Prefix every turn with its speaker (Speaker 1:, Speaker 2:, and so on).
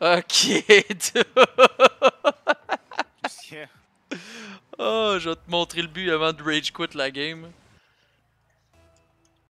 Speaker 1: Ok, Oh, je vais te
Speaker 2: montrer le but avant de rage quit la game.